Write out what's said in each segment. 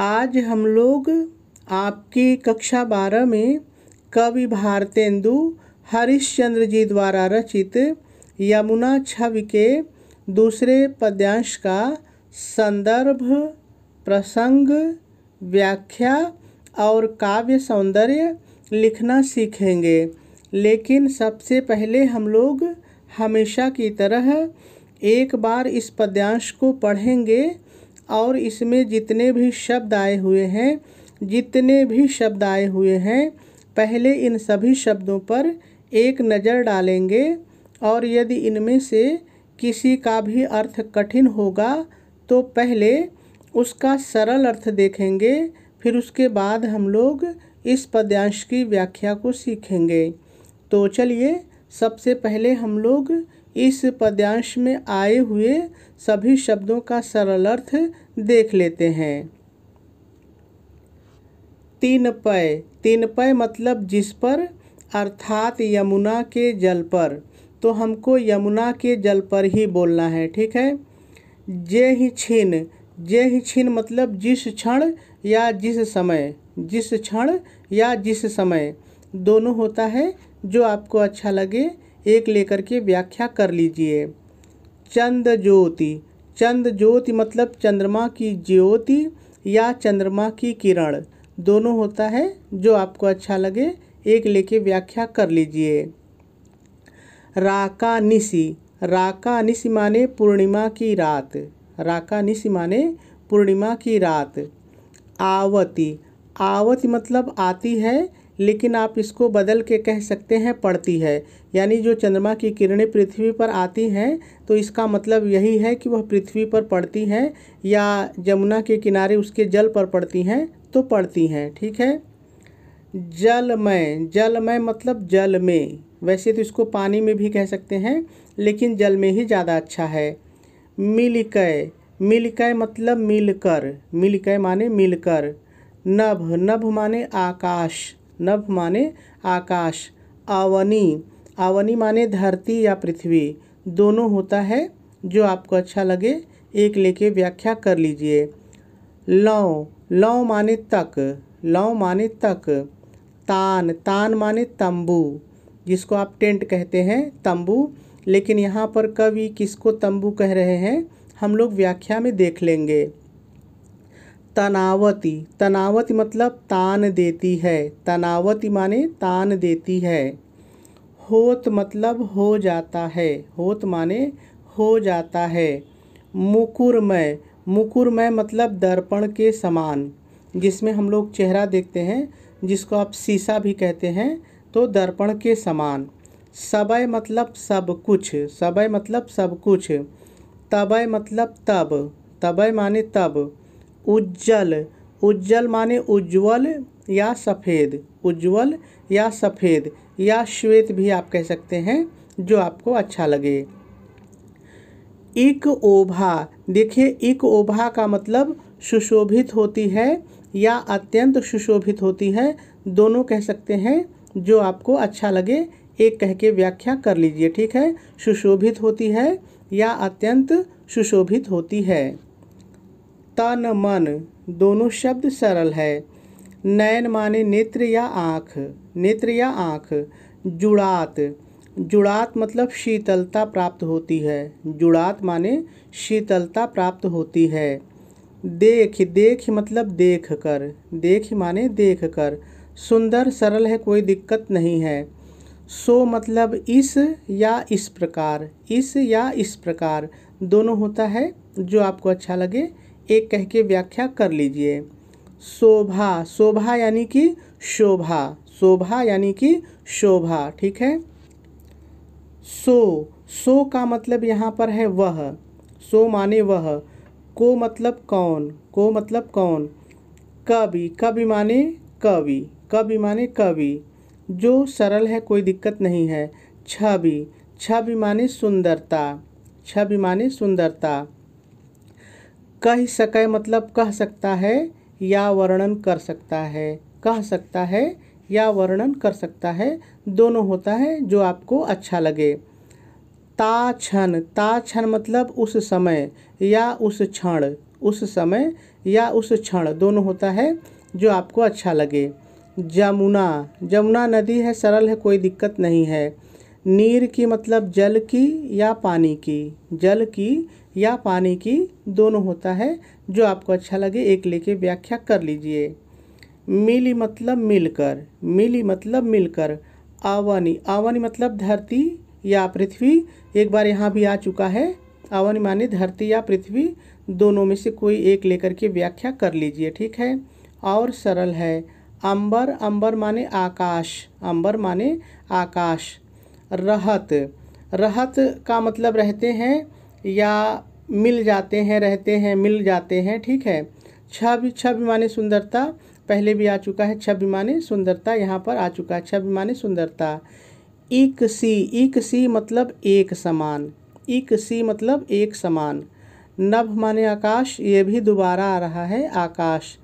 आज हम लोग आपकी कक्षा बारह में कवि भारतेंदु हरिश्चंद्र जी द्वारा रचित यमुना छवि के दूसरे पद्यांश का संदर्भ प्रसंग व्याख्या और काव्य सौंदर्य लिखना सीखेंगे लेकिन सबसे पहले हम लोग हमेशा की तरह एक बार इस पद्यांश को पढ़ेंगे और इसमें जितने भी शब्द आए हुए हैं जितने भी शब्द आए हुए हैं पहले इन सभी शब्दों पर एक नज़र डालेंगे और यदि इनमें से किसी का भी अर्थ कठिन होगा तो पहले उसका सरल अर्थ देखेंगे फिर उसके बाद हम लोग इस पद्यांश की व्याख्या को सीखेंगे तो चलिए सबसे पहले हम लोग इस पद्यांश में आए हुए सभी शब्दों का सरल अर्थ देख लेते हैं तीन पय तीन पय मतलब जिस पर अर्थात यमुना के जल पर तो हमको यमुना के जल पर ही बोलना है ठीक है जे ही छिन जे ही छिन मतलब जिस क्षण या जिस समय जिस क्षण या जिस समय दोनों होता है जो आपको अच्छा लगे एक लेकर के व्याख्या कर लीजिए चंद ज्योति चंद ज्योति मतलब चंद्रमा की ज्योति या चंद्रमा की किरण दोनों होता है जो आपको अच्छा लगे एक लेके व्याख्या कर लीजिए राका निशी राका निशी माने पूर्णिमा की रात राका निशी माने पूर्णिमा की रात आवती आवती मतलब आती है लेकिन आप इसको बदल के कह सकते हैं पड़ती है यानी जो चंद्रमा की किरणें पृथ्वी पर आती हैं तो इसका मतलब यही है कि वह पृथ्वी पर पड़ती हैं या जमुना के किनारे उसके जल पर पड़ती हैं तो पड़ती हैं ठीक है जलमय जलमय मतलब जल में वैसे तो इसको पानी में भी कह सकते हैं लेकिन जल में ही ज़्यादा अच्छा है मिलकय मिलकय मतलब मिलकर मिलकय माने मिलकर नभ नभ माने आकाश नभ माने आकाश आवनी आवनी माने धरती या पृथ्वी दोनों होता है जो आपको अच्छा लगे एक लेके व्याख्या कर लीजिए लौ लौ माने तक लौ माने तक तान तान माने तंबू जिसको आप टेंट कहते हैं तंबू लेकिन यहाँ पर कवि किसको तंबू कह रहे हैं हम लोग व्याख्या में देख लेंगे तनावती तनावती मतलब तान देती है तनावती माने तान देती है होत मतलब हो जाता है होत माने हो जाता है मुकुरमय मुकुरमय मतलब दर्पण के समान जिसमें हम लोग चेहरा देखते हैं जिसको आप शीशा भी कहते हैं तो दर्पण के समान सबय मतलब सब कुछ सबय मतलब सब कुछ तबय मतलब तब तबय माने तब उज्जल उज्जल माने उज्ज्वल या सफ़ेद उज्जवल या सफ़ेद या श्वेत भी आप कह सकते हैं जो आपको अच्छा लगे इक ओभा देखिए इक ओभा का मतलब सुशोभित होती है या अत्यंत सुशोभित होती है दोनों कह सकते हैं जो आपको अच्छा लगे एक कह के व्याख्या कर लीजिए ठीक है सुशोभित होती है या अत्यंत सुशोभित होती है तन मन दोनों शब्द सरल है नयन माने नेत्र या आँख नेत्र या आँख जुड़ात जुड़ात मतलब शीतलता प्राप्त होती है जुड़ात माने शीतलता प्राप्त होती है देख देख मतलब देख कर देख माने देख कर सुंदर सरल है कोई दिक्कत नहीं है सो मतलब इस या इस प्रकार इस या इस प्रकार दोनों होता है जो आपको अच्छा लगे एक कह के व्याख्या कर लीजिए शोभा शोभा यानी कि शोभा शोभा यानी कि शोभा ठीक है सो सो का मतलब यहाँ पर है वह सो माने वह को मतलब कौन को मतलब कौन कवि कवि माने कवि कवि माने कवि जो सरल है कोई दिक्कत नहीं है छवि छवि माने सुंदरता छवि माने सुंदरता कह सके मतलब कह सकता है या वर्णन कर सकता है कह सकता है या वर्णन कर सकता है दोनों होता है जो आपको अच्छा लगे ता क्षण ता क्षण मतलब उस समय या उस क्षण उस समय या उस क्षण दोनों होता है जो आपको अच्छा लगे जमुना जमुना नदी है सरल है कोई दिक्कत नहीं है नीर की मतलब जल की या पानी की जल की या पानी की दोनों होता है जो आपको अच्छा लगे एक लेके व्याख्या कर लीजिए मिली मतलब मिलकर मिली मतलब मिलकर आवानी आवानी मतलब धरती या पृथ्वी एक बार यहाँ भी आ चुका है आवानी माने धरती या पृथ्वी दोनों में से कोई एक लेकर के व्याख्या कर लीजिए ठीक है और सरल है अंबर अंबर माने आकाश अंबर माने आकाश रहत रहत का मतलब रहते हैं या मिल जाते हैं रहते हैं मिल जाते हैं ठीक है छब छब माने सुंदरता पहले भी आ चुका है छब माने सुंदरता यहाँ पर आ चुका है छब माने सुंदरता एक सी एक सी मतलब एक समान एक सी मतलब एक समान नभ माने आकाश ये भी दोबारा आ रहा है आकाश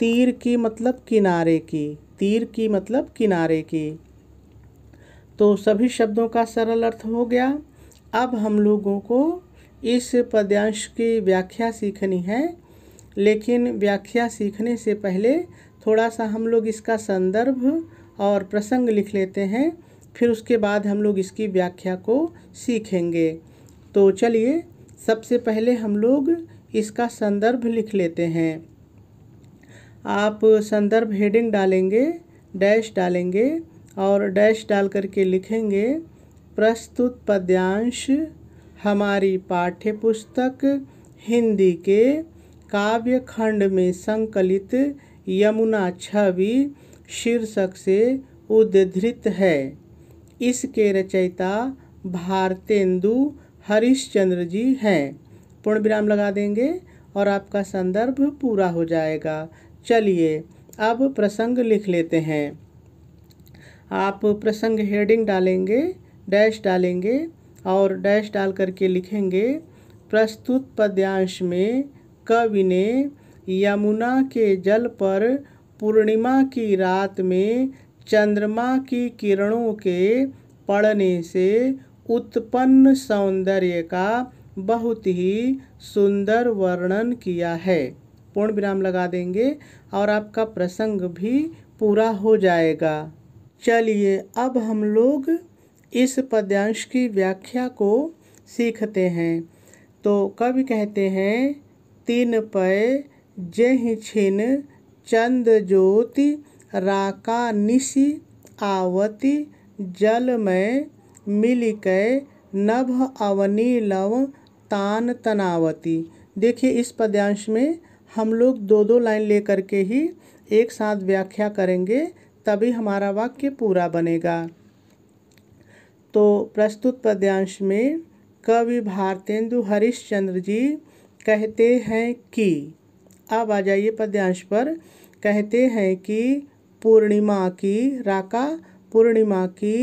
तीर की मतलब किनारे की तीर की मतलब किनारे की तो सभी शब्दों का सरल अर्थ हो गया अब हम लोगों को इस पद्यांश की व्याख्या सीखनी है लेकिन व्याख्या सीखने से पहले थोड़ा सा हम लोग इसका संदर्भ और प्रसंग लिख लेते हैं फिर उसके बाद हम लोग इसकी व्याख्या को सीखेंगे तो चलिए सबसे पहले हम लोग इसका संदर्भ लिख लेते हैं आप संदर्भ हेडिंग डालेंगे डैश डालेंगे और डैश डाल करके लिखेंगे प्रस्तुत पद्यांश हमारी पाठ्य पुस्तक हिंदी के काव्य खंड में संकलित यमुना छवि शीर्षक से उद्धृत है इसके रचयिता भारतेंदु हरिश्चंद्र जी हैं पूर्ण विराम लगा देंगे और आपका संदर्भ पूरा हो जाएगा चलिए अब प्रसंग लिख लेते हैं आप प्रसंग हेडिंग डालेंगे डैश डालेंगे और डैश डाल करके लिखेंगे प्रस्तुत पद्यांश में कवि ने यमुना के जल पर पूर्णिमा की रात में चंद्रमा की किरणों के पड़ने से उत्पन्न सौंदर्य का बहुत ही सुंदर वर्णन किया है पूर्ण विराम लगा देंगे और आपका प्रसंग भी पूरा हो जाएगा चलिए अब हम लोग इस पद्यांश की व्याख्या को सीखते हैं तो कवि कहते हैं तीन पय जय छिन चंद ज्योति राका निशि आवति जल में मिलिकय नभ अवनी लव तान तनावती देखिए इस पद्यांश में हम लोग दो दो लाइन लेकर के ही एक साथ व्याख्या करेंगे तभी हमारा वाक्य पूरा बनेगा तो प्रस्तुत पद्यांश में कवि भारतेंदु हरिश्चंद्र जी कहते हैं कि अब आ जाइए पद्यांश पर कहते हैं कि पूर्णिमा की राका पूर्णिमा की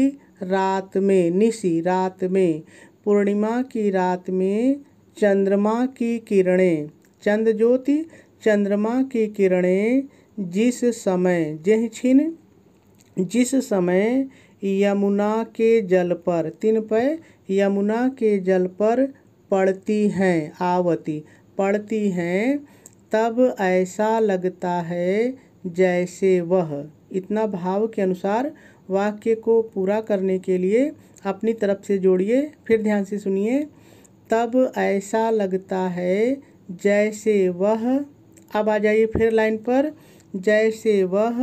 रात में निशी रात में पूर्णिमा की रात में चंद्रमा की किरणें चंद्र ज्योति चंद्रमा की किरणें जिस समय जिन जिस समय यमुना के जल पर तीन पे यमुना के जल पर पड़ती हैं आवती पड़ती हैं तब ऐसा लगता है जैसे वह इतना भाव के अनुसार वाक्य को पूरा करने के लिए अपनी तरफ से जोड़िए फिर ध्यान से सुनिए तब ऐसा लगता है जैसे वह अब आ जाइए फिर लाइन पर जैसे वह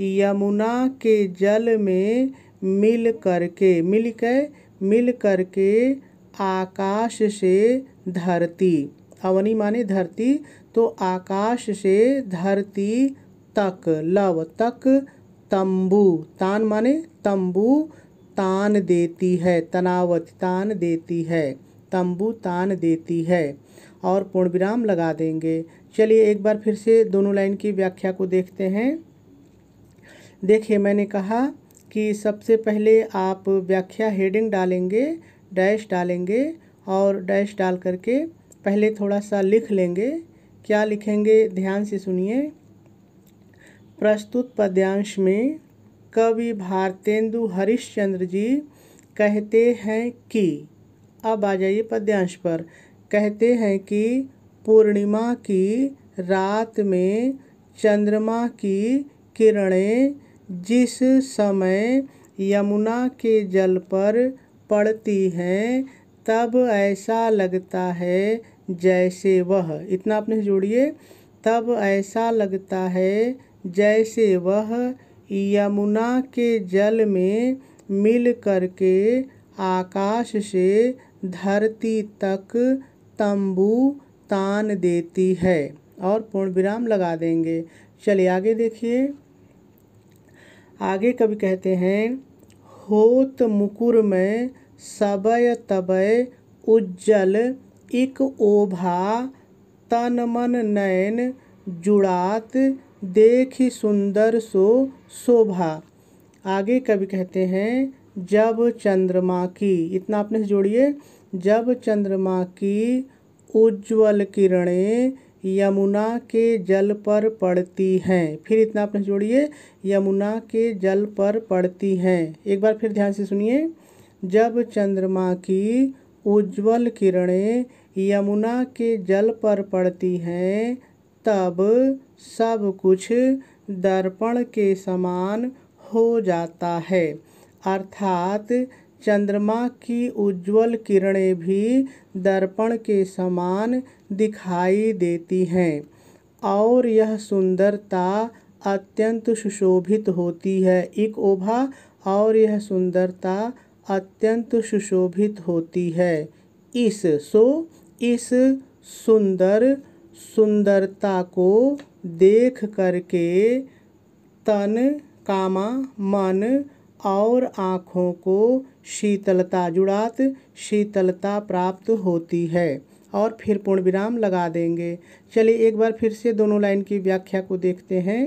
यमुना के जल में मिल करके मिल के मिल करके आकाश से धरती अवनी माने धरती तो आकाश से धरती तक लव तक तंबू तान माने तंबू तान देती है तनावत तान देती है तंबू तान देती है और पूर्ण विराम लगा देंगे चलिए एक बार फिर से दोनों लाइन की व्याख्या को देखते हैं देखिए मैंने कहा कि सबसे पहले आप व्याख्या हेडिंग डालेंगे डैश डालेंगे और डैश डाल करके पहले थोड़ा सा लिख लेंगे क्या लिखेंगे ध्यान से सुनिए प्रस्तुत पद्यांश में कवि भारतेंदु हरिश्चंद्र जी कहते हैं कि अब आ जाइए पद्यांश पर कहते हैं कि पूर्णिमा की रात में चंद्रमा की किरणें जिस समय यमुना के जल पर पड़ती हैं तब ऐसा लगता है जैसे वह इतना अपने जोड़िए तब ऐसा लगता है जैसे वह यमुना के जल में मिल कर के आकाश से धरती तक तंबू तान देती है और पूर्ण विराम लगा देंगे चलिए आगे देखिए आगे कवि कहते हैं होत मुकुर में सबय तबय उज्जल इक ओभा तन मन नयन जुड़ात देखी सुंदर सो शोभा आगे कवि कहते हैं जब चंद्रमा की इतना आपने जोड़िए जब चंद्रमा की उज्ज्वल किरणें यमुना के जल पर पड़ती हैं फिर इतना अपने जोड़िए यमुना के जल पर पड़ती हैं एक बार फिर ध्यान से सुनिए जब चंद्रमा की उज्जवल किरणें यमुना के जल पर पड़ती हैं तब सब कुछ दर्पण के समान हो जाता है अर्थात चंद्रमा की उज्ज्वल किरणें भी दर्पण के समान दिखाई देती हैं और यह सुंदरता अत्यंत सुशोभित होती है एक ओभा और यह सुंदरता अत्यंत सुशोभित होती है इस सो इस सुंदर सुंदरता को देख करके तन कामा मन और आँखों को शीतलता जुड़ात शीतलता प्राप्त होती है और फिर पूर्ण विराम लगा देंगे चलिए एक बार फिर से दोनों लाइन की व्याख्या को देखते हैं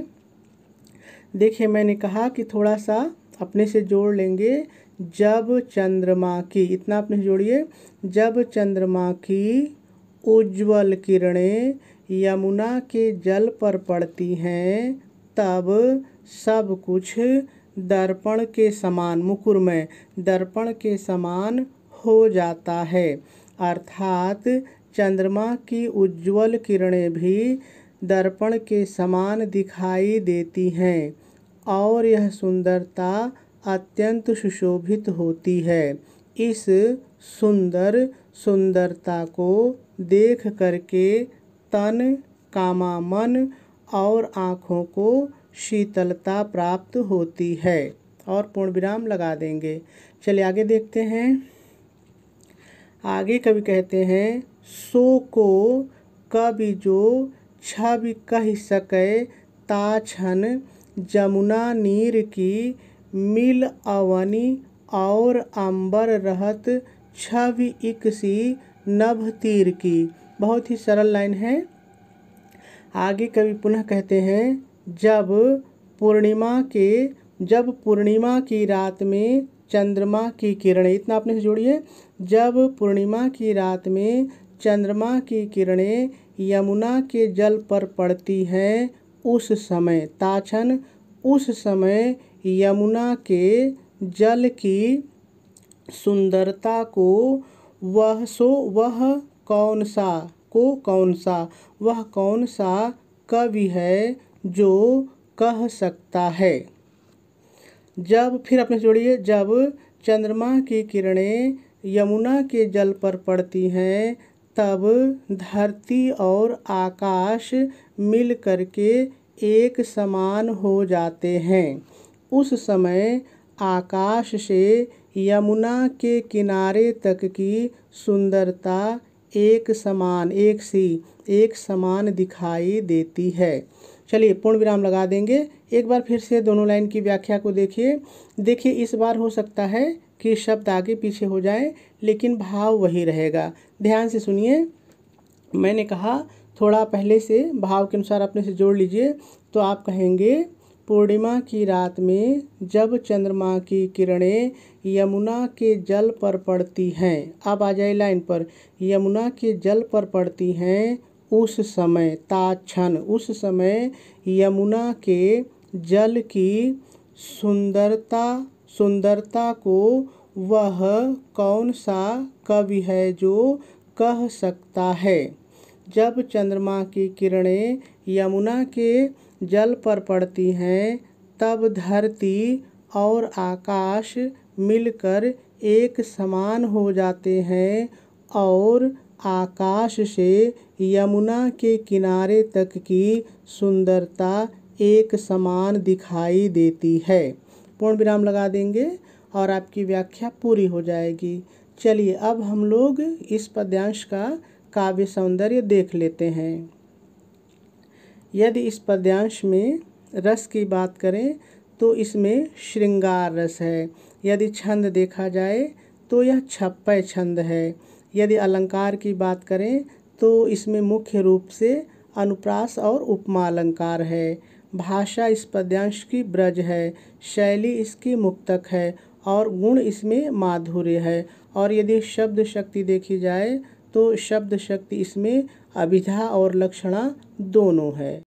देखिए मैंने कहा कि थोड़ा सा अपने से जोड़ लेंगे जब चंद्रमा की इतना अपने से जोड़िए जब चंद्रमा की उज्जवल किरणें यमुना के जल पर पड़ती हैं तब सब कुछ दर्पण के समान मुकुरमय दर्पण के समान हो जाता है अर्थात चंद्रमा की उज्ज्वल किरणें भी दर्पण के समान दिखाई देती हैं और यह सुंदरता अत्यंत सुशोभित होती है इस सुंदर सुंदरता को देख करके तन कामा मन और आँखों को शीतलता प्राप्त होती है और पूर्ण विराम लगा देंगे चलिए आगे देखते हैं आगे कभी कहते हैं सो को कभी जो छवि कह सके ताछन जमुना नीर की मिल अवनी और अंबर रहत छवि इकसी नभ तीर की बहुत ही सरल लाइन है आगे कभी पुनः कहते हैं जब पूर्णिमा के जब पूर्णिमा की रात में चंद्रमा की किरणें इतना अपने से जोड़िए जब पूर्णिमा की रात में चंद्रमा की किरणें यमुना के जल पर पड़ती हैं उस समय ताछन उस समय यमुना के जल की सुंदरता को वह सो वह कौन सा को कौन सा वह कौन सा कवि है जो कह सकता है जब फिर अपने जोड़िए जब चंद्रमा की किरणें यमुना के जल पर पड़ती हैं तब धरती और आकाश मिल कर के एक समान हो जाते हैं उस समय आकाश से यमुना के किनारे तक की सुंदरता एक समान एक सी एक समान दिखाई देती है चलिए पूर्ण विराम लगा देंगे एक बार फिर से दोनों लाइन की व्याख्या को देखिए देखिए इस बार हो सकता है कि शब्द आगे पीछे हो जाए लेकिन भाव वही रहेगा ध्यान से सुनिए मैंने कहा थोड़ा पहले से भाव के अनुसार अपने से जोड़ लीजिए तो आप कहेंगे पूर्णिमा की रात में जब चंद्रमा की किरणें यमुना के जल पर पड़ती हैं अब आ जाए लाइन पर यमुना के जल पर पड़ती हैं उस समय ताक्षण उस समय यमुना के जल की सुंदरता सुंदरता को वह कौन सा कवि है जो कह सकता है जब चंद्रमा की किरणें यमुना के जल पर पड़ती हैं तब धरती और आकाश मिलकर एक समान हो जाते हैं और आकाश से यमुना के किनारे तक की सुंदरता एक समान दिखाई देती है पूर्ण विराम लगा देंगे और आपकी व्याख्या पूरी हो जाएगी चलिए अब हम लोग इस पद्यांश का काव्य सौंदर्य देख लेते हैं यदि इस पद्यांश में रस की बात करें तो इसमें श्रृंगार रस है यदि छंद देखा जाए तो यह छप्पय छंद है यदि अलंकार की बात करें तो इसमें मुख्य रूप से अनुप्रास और उपमा अलंकार है भाषा इस पद्यांश की ब्रज है शैली इसकी मुक्तक है और गुण इसमें माधुर्य है और यदि शब्द शक्ति देखी जाए तो शब्द शक्ति इसमें अभिधा और लक्षणा दोनों है